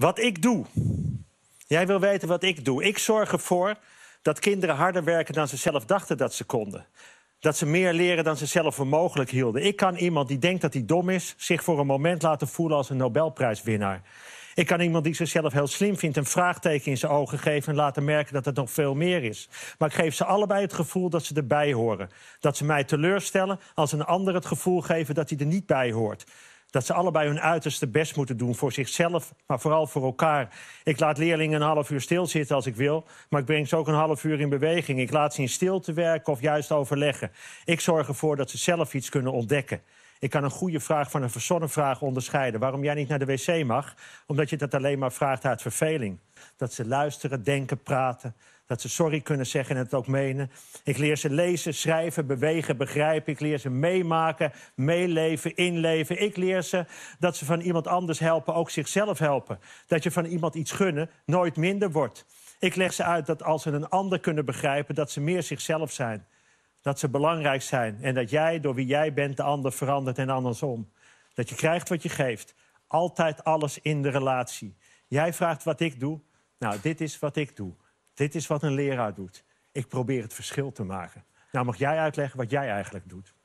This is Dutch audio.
Wat ik doe. Jij wil weten wat ik doe. Ik zorg ervoor dat kinderen harder werken dan ze zelf dachten dat ze konden. Dat ze meer leren dan ze zelf voor mogelijk hielden. Ik kan iemand die denkt dat hij dom is, zich voor een moment laten voelen als een Nobelprijswinnaar. Ik kan iemand die zichzelf heel slim vindt een vraagteken in zijn ogen geven en laten merken dat het nog veel meer is. Maar ik geef ze allebei het gevoel dat ze erbij horen. Dat ze mij teleurstellen als een ander het gevoel geven dat hij er niet bij hoort dat ze allebei hun uiterste best moeten doen voor zichzelf, maar vooral voor elkaar. Ik laat leerlingen een half uur stilzitten als ik wil, maar ik breng ze ook een half uur in beweging. Ik laat ze in stilte werken of juist overleggen. Ik zorg ervoor dat ze zelf iets kunnen ontdekken. Ik kan een goede vraag van een verzonnen vraag onderscheiden. Waarom jij niet naar de wc mag? Omdat je dat alleen maar vraagt uit verveling. Dat ze luisteren, denken, praten. Dat ze sorry kunnen zeggen en het ook menen. Ik leer ze lezen, schrijven, bewegen, begrijpen. Ik leer ze meemaken, meeleven, inleven. Ik leer ze dat ze van iemand anders helpen ook zichzelf helpen. Dat je van iemand iets gunnen nooit minder wordt. Ik leg ze uit dat als ze een ander kunnen begrijpen, dat ze meer zichzelf zijn. Dat ze belangrijk zijn en dat jij, door wie jij bent, de ander verandert en andersom. Dat je krijgt wat je geeft. Altijd alles in de relatie. Jij vraagt wat ik doe, nou, dit is wat ik doe. Dit is wat een leraar doet. Ik probeer het verschil te maken. Nou, mag jij uitleggen wat jij eigenlijk doet?